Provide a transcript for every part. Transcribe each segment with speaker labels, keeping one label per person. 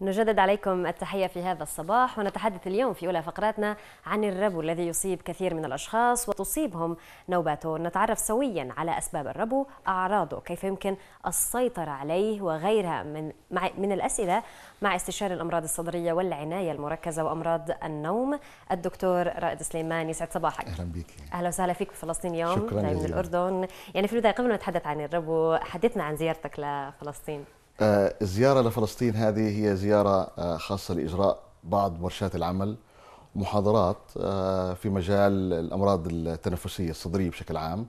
Speaker 1: نجدد عليكم التحية في هذا الصباح ونتحدث اليوم في أولى فقراتنا عن الربو الذي يصيب كثير من الأشخاص وتصيبهم نوباته نتعرف سويا على أسباب الربو أعراضه كيف يمكن السيطرة عليه وغيرها من, مع من الأسئلة مع استشار الأمراض الصدرية والعناية المركزة وأمراض النوم الدكتور رائد سليمان يسعد صباحك أهلا بك أهلا وسهلا فيك في فلسطين اليوم شكرا من الأردن يعني في البداية قبل ما نتحدث عن الربو حدثنا عن زيارتك لفلسطين
Speaker 2: الزيارة آه، لفلسطين هذه هي زيارة آه، خاصة لإجراء بعض ورشات العمل ومحاضرات آه، في مجال الأمراض التنفسية الصدرية بشكل عام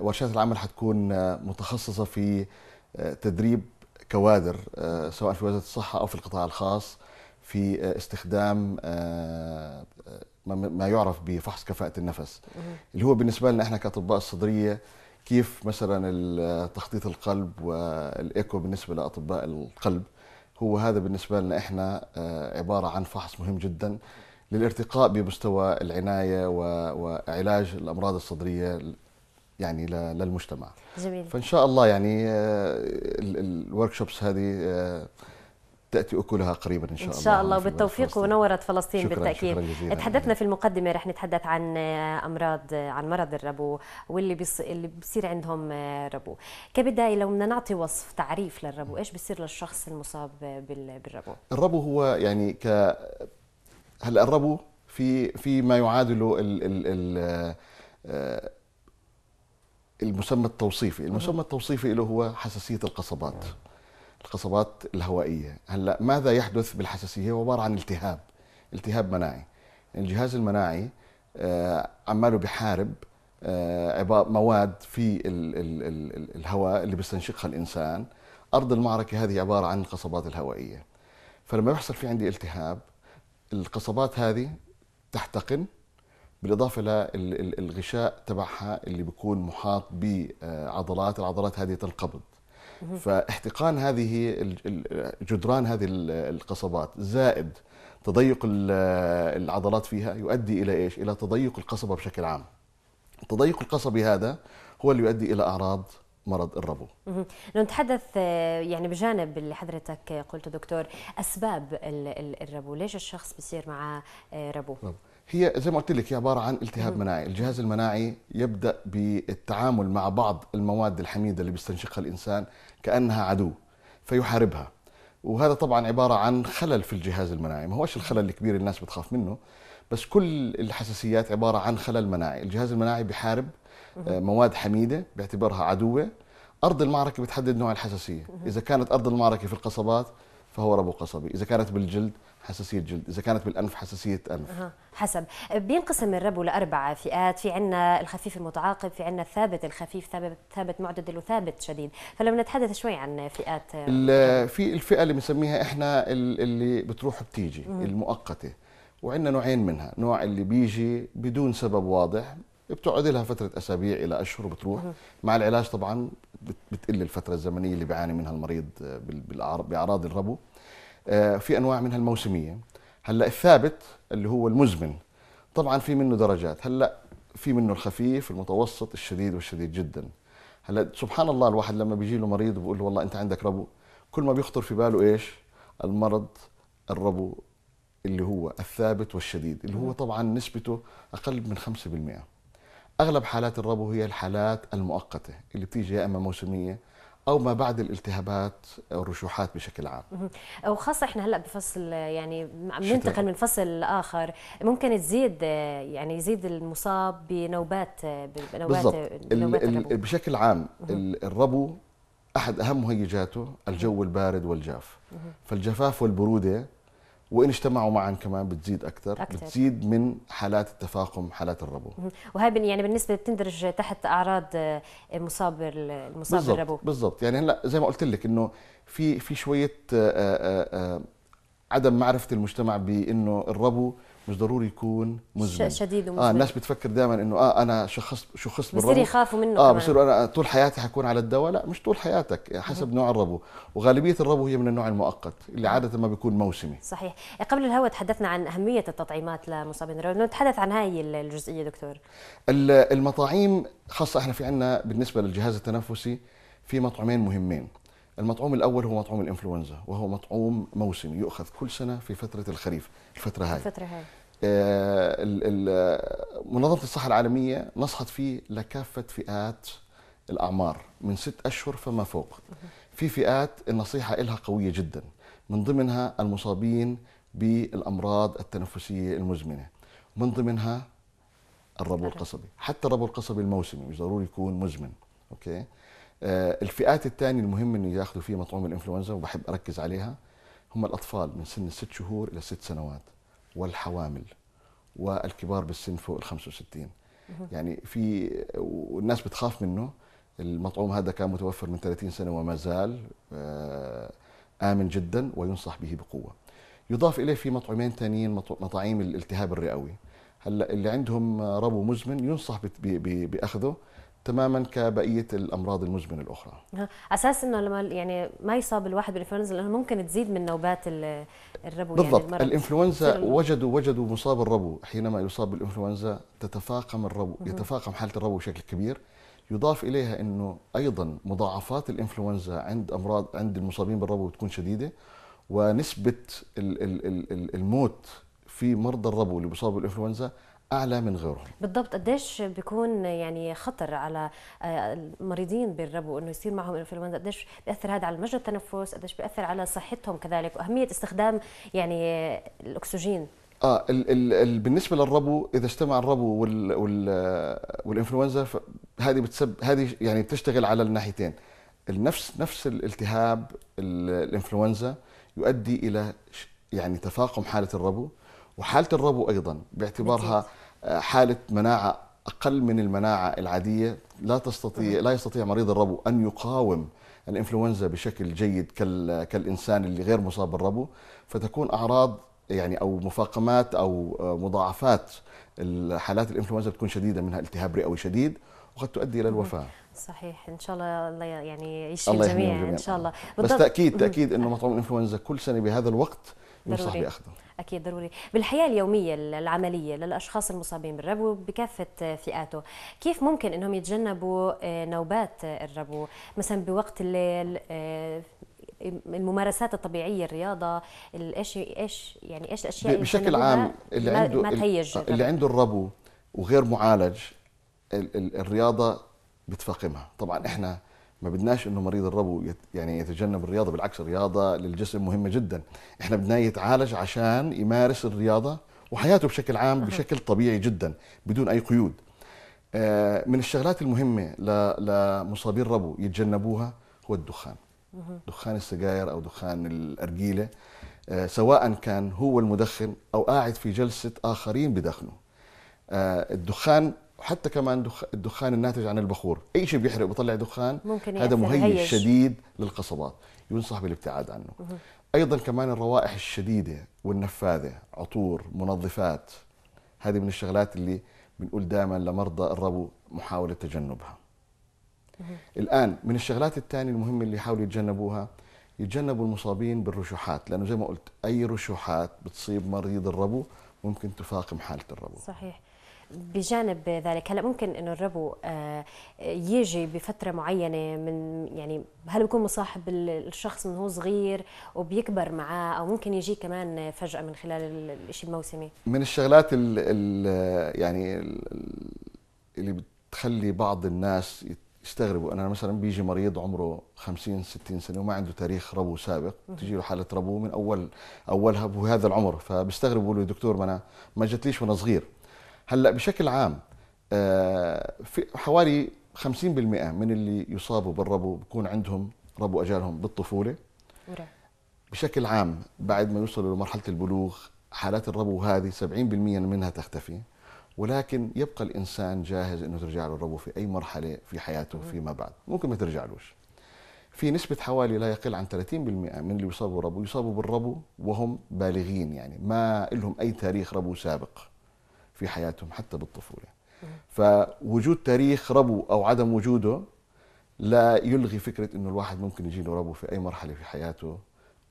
Speaker 2: ورشات العمل حتكون متخصصة في تدريب كوادر سواء في وزارة الصحة أو في القطاع الخاص في استخدام ما يعرف بفحص كفاءة النفس اللي هو بالنسبة لنا احنا كأطباء الصدرية كيف مثلا تخطيط القلب والايكو بالنسبه لاطباء القلب هو هذا بالنسبه لنا احنا آه، عباره عن فحص مهم جدا للارتقاء بمستوى العنايه وعلاج الامراض الصدريه يعني للمجتمع جميل فان شاء الله يعني آه، الورك شوبس هذه آه، تاتي اكلها قريبا ان شاء الله ان شاء الله وبالتوفيق ونورت
Speaker 1: فلسطين شكرا بالتاكيد شكرا تحدثنا في المقدمه رح نتحدث عن آه، امراض آه، عن مرض الربو واللي بيص... اللي بصير عندهم آه، ربو كبدايه لو بدنا نعطي وصف تعريف للربو ايش بصير للشخص المصاب بالربو
Speaker 2: الربو هو يعني ك هلا الربو في في ما يعادله ال... ال... ال... المسمى التوصيفي المسمى التوصيفي له هو حساسيه القصبات القصبات الهوائيه هلا ماذا يحدث بالحساسيه هو عباره عن التهاب التهاب مناعي الجهاز المناعي آه، عماله بحارب آه، مواد في الهواء اللي بيستنشقها الانسان ارض المعركه هذه عباره عن القصبات الهوائيه فلما يحصل في عندي التهاب القصبات هذه تحتقن بالاضافه للغشاء تبعها اللي بيكون محاط بعضلات العضلات هذه تنقبض فاحتقان هذه جدران هذه القصبات زائد تضيق العضلات فيها يؤدي الى ايش؟ الى تضيق القصبه بشكل عام. التضيق القصبي هذا هو اللي يؤدي الى اعراض مرض الربو
Speaker 1: لو نتحدث آه، يعني بجانب اللي حضرتك قلته دكتور اسباب الربو ليش الشخص بيصير معه آه، ربو
Speaker 2: هي زي ما قلت لك هي عباره عن التهاب مناعي الجهاز المناعي يبدا بالتعامل مع بعض المواد الحميده اللي بيستنشقها الانسان كأنها عدو فيحاربها وهذا طبعا عبارة عن خلل في الجهاز المناعي ما هوش الخلل الكبير اللي الناس بتخاف منه بس كل الحساسيات عبارة عن خلل مناعي الجهاز المناعي بحارب آه، مواد حميدة باعتبارها عدوة أرض المعركة بتحدد نوع الحساسية إذا كانت أرض المعركة في القصبات فهو ربو قصبي إذا كانت بالجلد حساسيه جلد اذا كانت بالانف حساسيه انف
Speaker 1: حسب بينقسم الربو لاربع فئات في عنا الخفيف المتعاقب في عنا الثابت الخفيف ثابت ثابت معتدل وثابت شديد فلو نتحدث شوي عن فئات آه،
Speaker 2: آه، في الفئه اللي بنسميها احنا اللي بتروح بتيجي المؤقته وعندنا نوعين منها نوع اللي بيجي بدون سبب واضح بتقعد لها فتره اسابيع الى اشهر وبتروح مع العلاج طبعا بتقل الفتره الزمنيه اللي بيعاني منها المريض آه، باعراض الربو آه، في انواع منها الموسميه هلا الثابت اللي هو المزمن طبعا في منه درجات هلا في منه الخفيف المتوسط الشديد والشديد جدا هلا سبحان الله الواحد لما بيجي له مريض وبقول له والله انت عندك ربو كل ما بيخطر في باله ايش المرض الربو اللي هو الثابت والشديد اللي هو طبعا نسبته اقل من 5% اغلب حالات الربو هي الحالات المؤقته اللي بتيجي يا اما موسميه او ما بعد الالتهابات او الرشوحات بشكل عام
Speaker 1: او خاصه احنا هلا بفصل يعني بننتقل من فصل لاخر ممكن تزيد يعني يزيد المصاب بنوبات بنوبات, بنوبات الربو.
Speaker 2: بشكل عام الربو احد اهم مهيجاته الجو البارد والجاف فالجفاف والبروده وان اجتمعوا معا كمان بتزيد اكثر, أكثر. بتزيد من حالات التفاقم حالات الربو
Speaker 1: وهي يعني بالنسبه بتندرج تحت اعراض آه، مصاب المصاب بالزبط بالربو
Speaker 2: بالضبط يعني هلا زي ما قلت لك انه في في شويه آآ آه، آآ آه، عدم معرفه المجتمع بانه الربو مش ضروري يكون مزمن شديد ومزمن اه الناس بتفكر دائما انه اه انا شخصت شخصت بالربو بصير يخافوا منه اه بصير انا طول حياتي حكون على الدواء لا مش طول حياتك حسب نوع الربو وغالبيه الربو هي من النوع المؤقت اللي آه. عاده ما بيكون موسمي
Speaker 1: صحيح قبل الهوا تحدثنا عن اهميه التطعيمات لمصابين الربو نتحدث عن هاي الجزئيه دكتور
Speaker 2: المطاعيم خاصه احنا في عندنا بالنسبه للجهاز التنفسي في مطعمين مهمين المطعوم الاول هو مطعوم الانفلونزا وهو مطعوم موسمي يؤخذ كل سنه في فتره الخريف الفتره هاي الفتره هاي آه، منظمه الصحه العالميه نصحت فيه لكافه فئات الاعمار من ست اشهر فما فوق في فئات النصيحه لها قويه جدا من ضمنها المصابين بالامراض التنفسيه المزمنه من ضمنها الربو القصبي حتى الربو القصبي الموسمي مش ضروري يكون مزمن اوكي آه، الفئات الثانيه المهم انه ياخذوا فيها مطعوم الانفلونزا وبحب اركز عليها هم الاطفال من سن الست شهور الى ست سنوات والحوامل والكبار بالسن فوق ال 65 يعني في والناس بتخاف منه المطعوم هذا كان متوفر من 30 سنه وما زال آه، امن جدا وينصح به بقوه. يضاف اليه في مطعمين ثانيين مطاعيم الالتهاب الرئوي. هلا اللي عندهم ربو مزمن ينصح باخذه تماما كبقيه الامراض المزمنه الاخرى
Speaker 1: اساس انه لما يعني ما يصاب الواحد بالانفلونزا لانه ممكن تزيد من نوبات الربو يعني بالضبط يعني الانفلونزا وجدوا
Speaker 2: وجدوا مصاب الربو حينما يصاب بالانفلونزا تتفاقم الربو يتفاقم حاله الربو بشكل كبير يضاف اليها انه ايضا مضاعفات الانفلونزا عند امراض عند المصابين بالربو بتكون شديده ونسبه الموت في مرضى الربو اللي بيصابوا بالانفلونزا اعلى من غيرهم
Speaker 1: بالضبط قديش بيكون يعني خطر على آه، المريضين بالربو انه يصير معهم انفلونزا قديش بياثر هذا على المجرى التنفس قديش بياثر على صحتهم كذلك واهميه استخدام يعني الاكسجين
Speaker 2: اه الـ الـ الـ بالنسبه للربو اذا اجتمع الربو والـ والـ والانفلونزا هذه بتسب هذه يعني بتشتغل على الناحيتين النفس نفس الالتهاب الانفلونزا يؤدي الى يعني تفاقم حاله الربو وحالة الربو أيضا باعتبارها آه، حالة مناعة أقل من المناعة العادية لا تستطيع لا يستطيع مريض الربو أن يقاوم الإنفلونزا بشكل جيد كالإنسان اللي غير مصاب بالربو فتكون أعراض يعني أو مفاقمات أو آه، مضاعفات حالات الإنفلونزا بتكون شديدة منها التهاب رئوي شديد وقد تؤدي الى الوفاه
Speaker 1: صحيح ان شاء الله الله يعني يشفي الجميع, ان شاء الله بس تاكيد تاكيد
Speaker 2: انه مطعوم الانفلونزا كل سنه بهذا الوقت ينصح
Speaker 1: اكيد ضروري بالحياه اليوميه العمليه للاشخاص المصابين بالربو بكافه آه، فئاته كيف ممكن انهم يتجنبوا آه، نوبات آه، الربو مثلا بوقت الليل الممارسات الطبيعيه الرياضه ايش ايش يعني ايش الاشياء بشكل عام اللي عنده ما تهيج اللي
Speaker 2: عنده الربو وغير معالج الرياضه بتفاقمها طبعا احنا ما بدناش انه مريض الربو يعني يتجنب الرياضه بالعكس الرياضه للجسم مهمه جدا احنا بدنا يتعالج عشان يمارس الرياضه وحياته بشكل عام بشكل طبيعي جدا بدون اي قيود آه، من الشغلات المهمه لمصابي الربو يتجنبوها هو الدخان دخان السجاير او دخان الارجيله آه، سواء كان هو المدخن او قاعد في جلسه اخرين بدخنه آه، الدخان وحتى كمان الدخان الناتج عن البخور اي شيء بيحرق بيطلع دخان ممكن هذا مهيج شديد للقصبات ينصح بالابتعاد عنه مه. ايضا كمان الروائح الشديده والنفاذه عطور منظفات هذه من الشغلات اللي بنقول دائما لمرضى الربو محاوله تجنبها مه. الان من الشغلات الثانيه المهمه اللي يحاولوا يتجنبوها يتجنبوا المصابين بالرشوحات لانه زي ما قلت اي رشوحات بتصيب مريض الربو ممكن تفاقم حاله الربو
Speaker 1: صحيح بجانب ذلك هلا ممكن انه الربو آه، يجي بفتره معينه من يعني هل بيكون مصاحب الشخص من هو صغير وبيكبر معاه او ممكن يجي كمان فجاه من خلال الشيء الموسمي
Speaker 2: من الشغلات ال ال يعني ال اللي بتخلي بعض الناس يستغربوا انا مثلا بيجي مريض عمره 50 60 سنه وما عنده تاريخ ربو سابق بتجي له حاله ربو من اول اولها بهذا العمر فبيستغرب بيقول دكتور ما انا ما جتليش وانا صغير هلا بشكل عام آه، في حوالي 50% من اللي يصابوا بالربو بكون عندهم ربو اجالهم بالطفوله بشكل عام بعد ما يوصلوا لمرحله البلوغ حالات الربو هذه 70% منها تختفي ولكن يبقى الانسان جاهز انه ترجع له ربه في اي مرحله في حياته فيما بعد ممكن ما ترجعلوش في نسبة حوالي لا يقل عن 30% من اللي بيصابوا ربو يصابوا بالربو وهم بالغين يعني ما لهم أي تاريخ ربو سابق في حياتهم حتى بالطفولة فوجود تاريخ ربو أو عدم وجوده لا يلغي فكرة أنه الواحد ممكن يجي له ربو في أي مرحلة في حياته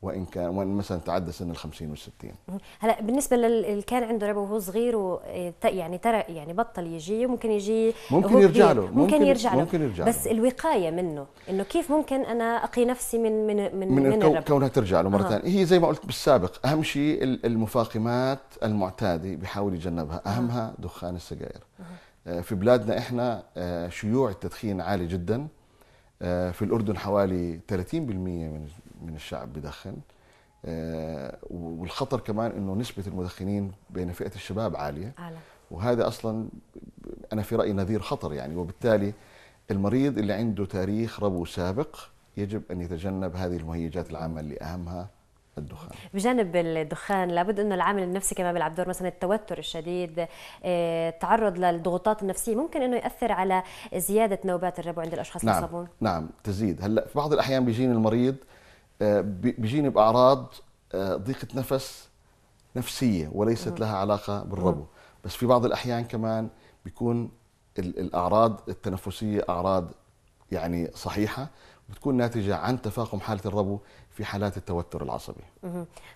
Speaker 2: وان كان وان مثلا تعدى سن ال 50 وال 60
Speaker 1: هلا بالنسبه للي كان عنده ربو وهو صغير و إيه، يعني ترى يعني بطل يجي ممكن يجي ممكن يرجع له ممكن, ممكن يرجع له ممكن يرجع له بس الوقايه منه انه كيف ممكن انا اقي نفسي من من من, من, من الربا.
Speaker 2: كونها ترجع له مره ثانيه آه. هي زي ما قلت بالسابق اهم شيء المفاقمات المعتاده بيحاول يتجنبها اهمها دخان السجاير آه. في بلادنا احنا آه، شيوع التدخين عالي جدا آه، في الأردن حوالي 30% من من الشعب بدخن آه، والخطر كمان انه نسبه المدخنين بين فئه الشباب عاليه وهذا اصلا انا في رايي نذير خطر يعني وبالتالي المريض اللي عنده تاريخ ربو سابق يجب ان يتجنب هذه المهيجات العامه اللي اهمها
Speaker 1: الدخان بجانب الدخان لابد انه العامل النفسي كمان بيلعب دور مثلا التوتر الشديد التعرض آه، للضغوطات النفسيه ممكن انه ياثر على زياده نوبات الربو عند الاشخاص نعم المصابون
Speaker 2: نعم تزيد هلا في بعض الاحيان بيجيني المريض آه، بيجيني باعراض آه، ضيقه نفس نفسيه وليست لها علاقه بالربو بس في بعض الاحيان كمان بيكون الاعراض التنفسيه اعراض يعني صحيحه بتكون ناتجة عن تفاقم حالة الربو في حالات التوتر العصبي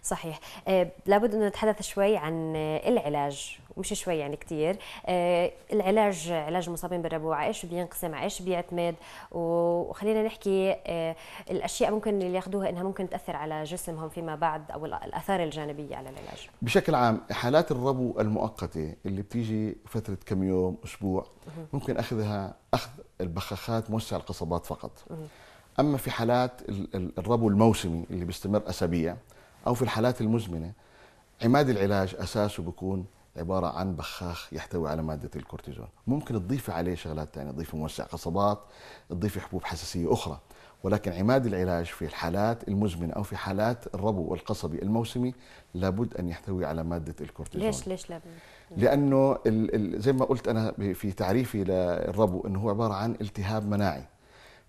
Speaker 1: صحيح آه، لابد أن نتحدث شوي عن آه، العلاج مش شوي يعني كثير آه، العلاج علاج المصابين بالربو على ايش بينقسم على ايش بيعتمد وخلينا نحكي الاشياء ممكن اللي ياخذوها انها ممكن تاثر على جسمهم فيما بعد او الاثار الجانبيه على العلاج
Speaker 2: بشكل عام حالات الربو المؤقته اللي بتيجي فتره كم يوم اسبوع ممكن اخذها اخذ البخاخات موسع القصبات فقط اما في حالات الربو الموسمي اللي بيستمر اسابيع او في الحالات المزمنه عماد العلاج اساسه بيكون عباره عن بخاخ يحتوي على ماده الكورتيزون ممكن تضيفي عليه شغلات ثانيه تضيفي موسع قصبات تضيفي حبوب حساسيه اخرى ولكن عماد العلاج في الحالات المزمنه او في حالات الربو القصبي الموسمي لابد ان يحتوي على ماده الكورتيزون ليش ليش لابد نعم. لانه زي ما قلت انا في تعريفي للربو انه هو عباره عن التهاب مناعي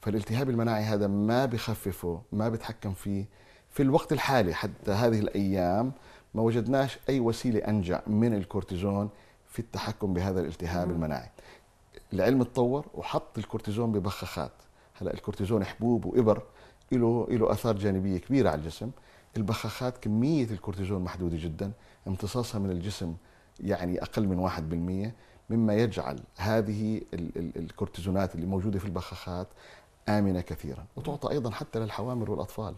Speaker 2: فالالتهاب المناعي هذا ما بخففه ما بتحكم فيه في الوقت الحالي حتى هذه الأيام ما وجدناش أي وسيلة أنجع من الكورتيزون في التحكم بهذا الالتهاب مم. المناعي العلم تطور وحط الكورتيزون ببخاخات هلا الكورتيزون حبوب وإبر له له آثار جانبية كبيرة على الجسم البخاخات كمية الكورتيزون محدودة جدا امتصاصها من الجسم يعني أقل من 1% مما يجعل هذه الكورتيزونات اللي موجودة في البخاخات آمنة كثيرا وتعطى أيضا حتى للحوامل والأطفال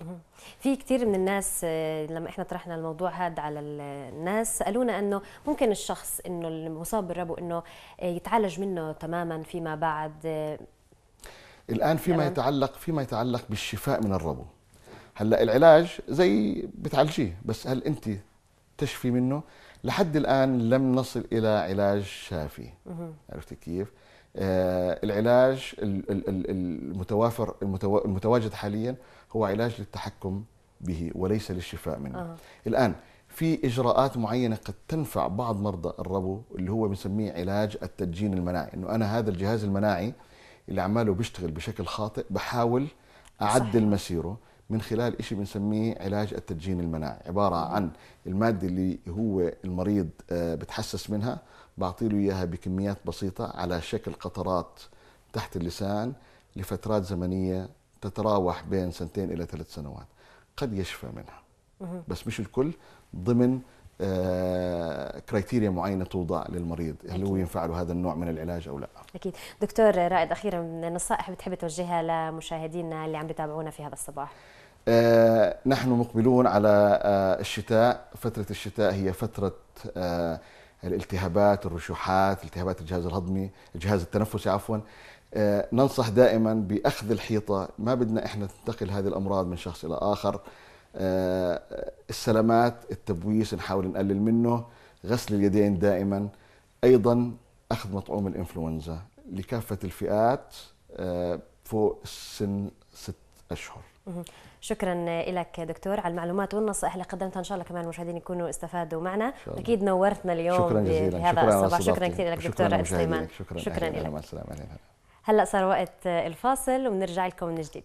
Speaker 1: في كثير من الناس آه، لما إحنا طرحنا الموضوع هذا على الناس سألونا أنه ممكن الشخص أنه المصاب بالربو أنه آه، يتعالج منه تماما فيما بعد
Speaker 2: الآن فيما يتعلق فيما يتعلق بالشفاء من الربو هلا العلاج زي بتعالجيه بس هل أنت تشفي منه لحد الآن لم نصل إلى علاج شافي عرفتي كيف؟ آه، العلاج المتوافر المتواجد حاليا هو علاج للتحكم به وليس للشفاء منه آه. الآن في إجراءات معينة قد تنفع بعض مرضى الربو اللي هو بنسميه علاج التدجين المناعي إنه أنا هذا الجهاز المناعي اللي عماله بيشتغل بشكل خاطئ بحاول أعدل صحيح. مسيره من خلال شيء بنسميه علاج التدجين المناعي عبارة عن المادة اللي هو المريض آه، بتحسس منها بعطي له إياها بكميات بسيطة على شكل قطرات تحت اللسان لفترات زمنية تتراوح بين سنتين إلى ثلاث سنوات قد يشفى منها بس مش الكل ضمن كرايتيريا آه، معينة توضع للمريض هل هو ينفع له هذا النوع من العلاج أو لا
Speaker 1: اكيد دكتور رائد اخيرا من النصائح بتحب توجهها لمشاهدينا اللي عم بيتابعونا في هذا الصباح
Speaker 2: آه نحن مقبلون على آه الشتاء فترة الشتاء هي فترة آه الالتهابات الرشوحات التهابات الجهاز الهضمي الجهاز التنفسي عفوا آه ننصح دائما بأخذ الحيطة ما بدنا إحنا تنتقل هذه الأمراض من شخص إلى آخر آه السلامات التبويس نحاول نقلل منه غسل اليدين دائما أيضا اخذ مطعوم الانفلونزا لكافه الفئات آه، فوق السن ست اشهر
Speaker 1: شكرا لك دكتور على المعلومات والنصائح اللي قدمتها ان شاء الله كمان المشاهدين يكونوا استفادوا معنا اكيد نورتنا اليوم شكرا جزيلا بهذا شكرا الصباح شكرا كثير لك دكتور سليمان شكرا, شكرا لك هلا صار وقت الفاصل وبنرجع لكم من جديد